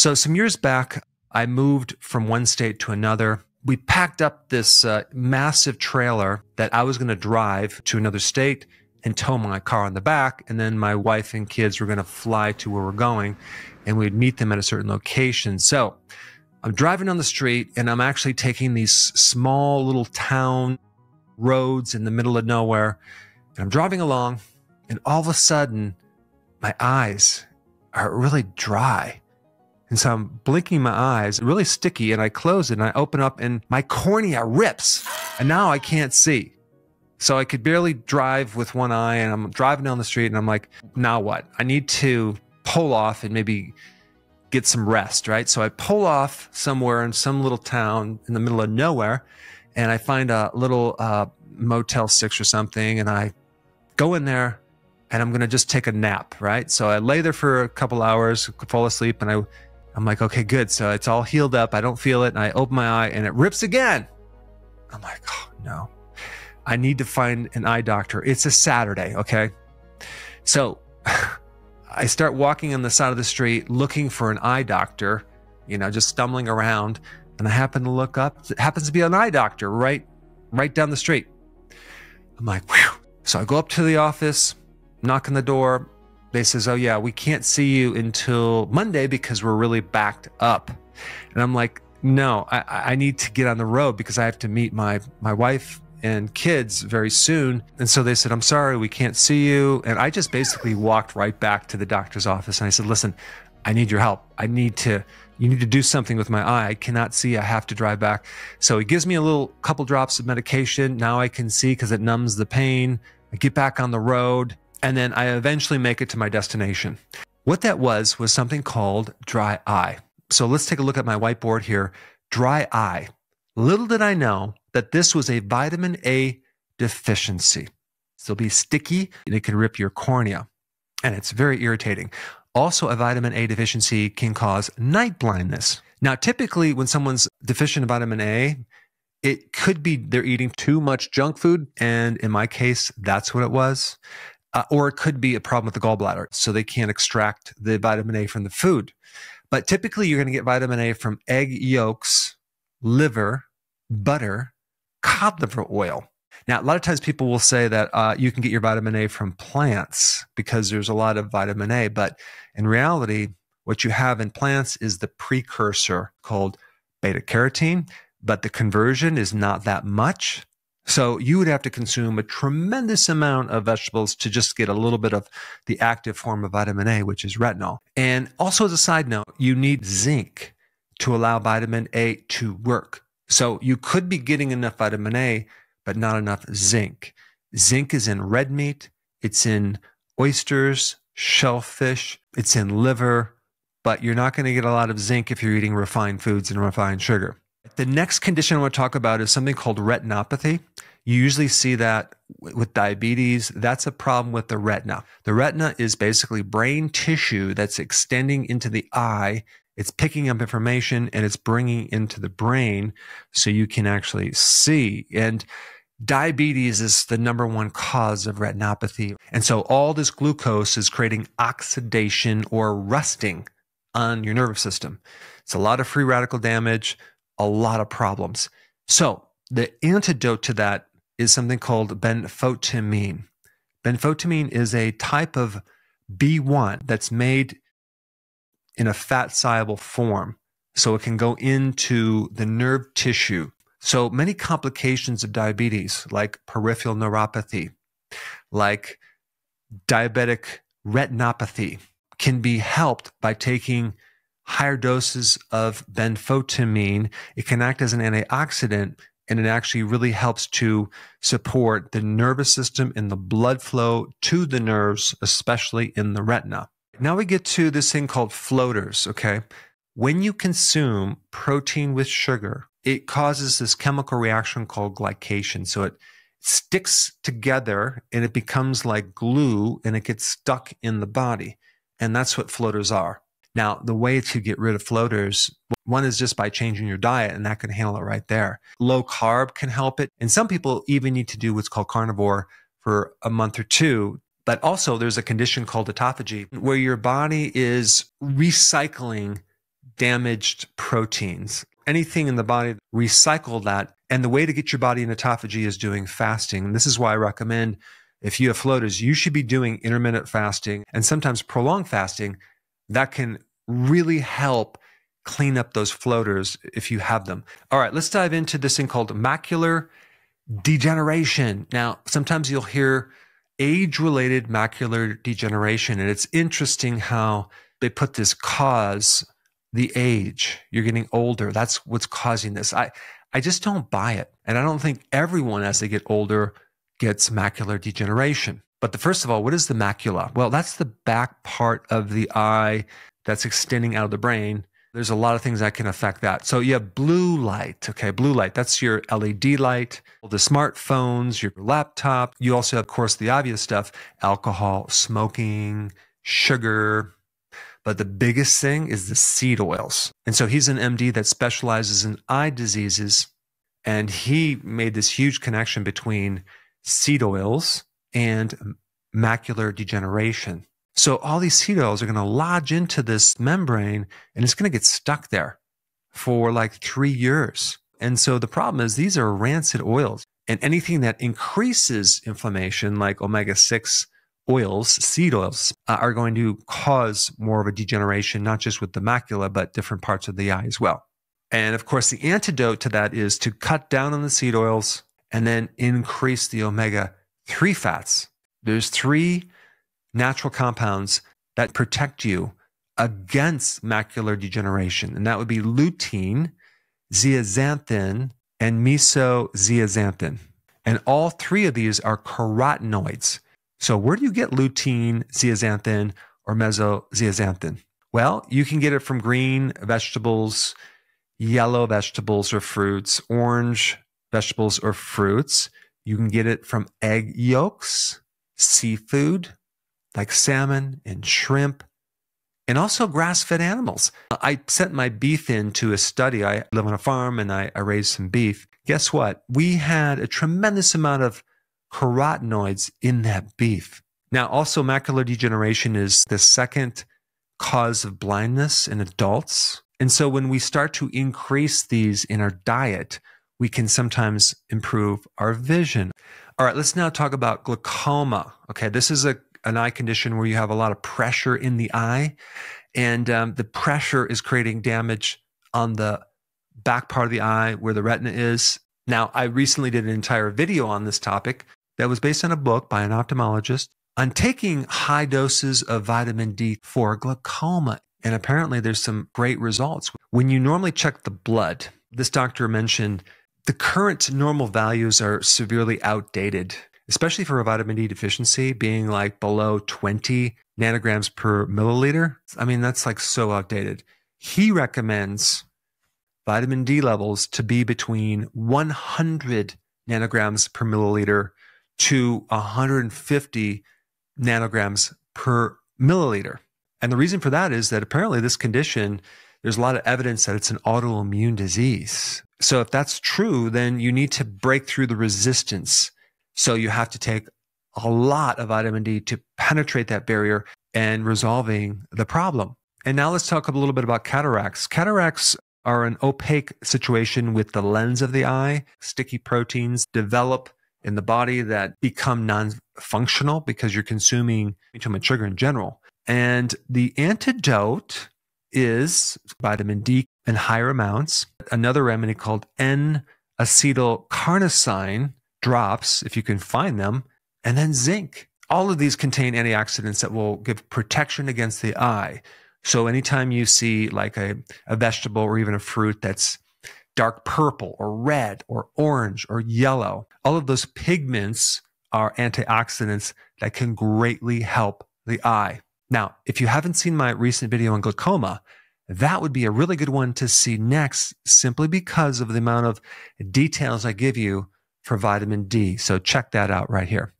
So, some years back, I moved from one state to another. We packed up this uh, massive trailer that I was going to drive to another state and tow my car on the back. And then my wife and kids were going to fly to where we're going and we'd meet them at a certain location. So I'm driving down the street and I'm actually taking these small little town roads in the middle of nowhere. And I'm driving along and all of a sudden my eyes are really dry and so I'm blinking my eyes, really sticky, and I close it and I open up and my cornea rips. And now I can't see. So I could barely drive with one eye and I'm driving down the street and I'm like, now what? I need to pull off and maybe get some rest, right? So I pull off somewhere in some little town in the middle of nowhere and I find a little uh, Motel 6 or something and I go in there and I'm going to just take a nap, right? So I lay there for a couple hours, fall asleep, and I I'm like, okay, good. So it's all healed up. I don't feel it. And I open my eye and it rips again. I'm like, oh no. I need to find an eye doctor. It's a Saturday, okay? So I start walking on the side of the street looking for an eye doctor, you know, just stumbling around. And I happen to look up. It happens to be an eye doctor right, right down the street. I'm like, whew. So I go up to the office, knock on the door they says, "Oh yeah, we can't see you until Monday because we're really backed up." And I'm like, "No, I, I need to get on the road because I have to meet my my wife and kids very soon." And so they said, "I'm sorry, we can't see you." And I just basically walked right back to the doctor's office and I said, "Listen, I need your help. I need to you need to do something with my eye. I cannot see. I have to drive back." So he gives me a little couple drops of medication. Now I can see cuz it numbs the pain. I get back on the road and then I eventually make it to my destination. What that was was something called dry eye. So let's take a look at my whiteboard here. Dry eye. Little did I know that this was a vitamin A deficiency. So it'll be sticky and it can rip your cornea. And it's very irritating. Also, a vitamin A deficiency can cause night blindness. Now, typically, when someone's deficient in vitamin A, it could be they're eating too much junk food. And in my case, that's what it was uh, or it could be a problem with the gallbladder. So they can't extract the vitamin A from the food. But typically, you're going to get vitamin A from egg yolks, liver, butter, cod liver oil. Now, a lot of times people will say that uh, you can get your vitamin A from plants because there's a lot of vitamin A. But in reality, what you have in plants is the precursor called beta carotene, but the conversion is not that much. So you would have to consume a tremendous amount of vegetables to just get a little bit of the active form of vitamin A, which is retinol. And also as a side note, you need zinc to allow vitamin A to work. So you could be getting enough vitamin A, but not enough zinc. Zinc is in red meat. It's in oysters, shellfish. It's in liver, but you're not going to get a lot of zinc if you're eating refined foods and refined sugar. The next condition I want to talk about is something called retinopathy. You usually see that with diabetes. That's a problem with the retina. The retina is basically brain tissue that's extending into the eye. It's picking up information and it's bringing into the brain so you can actually see. And diabetes is the number one cause of retinopathy. And so all this glucose is creating oxidation or rusting on your nervous system. It's a lot of free radical damage, a lot of problems. So the antidote to that is something called benfotiamine. Benfotiamine is a type of B1 that's made in a fat soluble form. So it can go into the nerve tissue. So many complications of diabetes, like peripheral neuropathy, like diabetic retinopathy, can be helped by taking higher doses of benfotiamine. It can act as an antioxidant and it actually really helps to support the nervous system and the blood flow to the nerves, especially in the retina. Now we get to this thing called floaters, okay? When you consume protein with sugar, it causes this chemical reaction called glycation. So it sticks together and it becomes like glue and it gets stuck in the body. And that's what floaters are. Now, the way to get rid of floaters, one is just by changing your diet, and that can handle it right there. Low carb can help it. And some people even need to do what's called carnivore for a month or two. But also, there's a condition called autophagy where your body is recycling damaged proteins. Anything in the body, recycle that. And the way to get your body in autophagy is doing fasting. And this is why I recommend if you have floaters, you should be doing intermittent fasting and sometimes prolonged fasting that can really help clean up those floaters if you have them. All right, let's dive into this thing called macular degeneration. Now, sometimes you'll hear age related macular degeneration, and it's interesting how they put this cause the age you're getting older that's what's causing this i i just don't buy it and i don't think everyone as they get older gets macular degeneration but the first of all, what is the macula? Well, that's the back part of the eye that's extending out of the brain. There's a lot of things that can affect that. So you have blue light, okay? Blue light, that's your LED light, the smartphones, your laptop. You also have, of course, the obvious stuff alcohol, smoking, sugar, but the biggest thing is the seed oils. And so he's an MD that specializes in eye diseases. And he made this huge connection between seed oils and macular degeneration. So all these oils are going to lodge into this membrane and it's going to get stuck there for like three years. And so the problem is these are rancid oils and anything that increases inflammation like omega-6 oils, seed oils, uh, are going to cause more of a degeneration, not just with the macula, but different parts of the eye as well. And of course, the antidote to that is to cut down on the seed oils and then increase the omega three fats. There's three natural compounds that protect you against macular degeneration, and that would be lutein, zeaxanthin, and mesozeaxanthin. And all three of these are carotenoids. So, where do you get lutein, zeaxanthin, or mesozeaxanthin? Well, you can get it from green vegetables, yellow vegetables or fruits, orange vegetables or fruits. You can get it from egg yolks, seafood like salmon and shrimp, and also grass fed animals. I sent my beef in to a study. I live on a farm and I, I raised some beef. Guess what? We had a tremendous amount of carotenoids in that beef. Now, also, macular degeneration is the second cause of blindness in adults. And so, when we start to increase these in our diet, we can sometimes improve our vision. All right, let's now talk about glaucoma. Okay, this is a, an eye condition where you have a lot of pressure in the eye, and um, the pressure is creating damage on the back part of the eye where the retina is. Now, I recently did an entire video on this topic that was based on a book by an ophthalmologist on taking high doses of vitamin D for glaucoma. And apparently, there's some great results. When you normally check the blood, this doctor mentioned the current normal values are severely outdated, especially for a vitamin D deficiency being like below 20 nanograms per milliliter. I mean, that's like so outdated. He recommends vitamin D levels to be between 100 nanograms per milliliter to 150 nanograms per milliliter. And the reason for that is that apparently this condition, there's a lot of evidence that it's an autoimmune disease. So if that's true, then you need to break through the resistance. So you have to take a lot of vitamin D to penetrate that barrier and resolving the problem. And now let's talk a little bit about cataracts. Cataracts are an opaque situation with the lens of the eye. Sticky proteins develop in the body that become non-functional because you're consuming too much sugar in general. And the antidote is vitamin D in higher amounts. Another remedy called N acetylcarnosine drops, if you can find them, and then zinc. All of these contain antioxidants that will give protection against the eye. So anytime you see like a, a vegetable or even a fruit that's dark purple or red or orange or yellow, all of those pigments are antioxidants that can greatly help the eye. Now, if you haven't seen my recent video on glaucoma, that would be a really good one to see next simply because of the amount of details I give you for vitamin D. So check that out right here.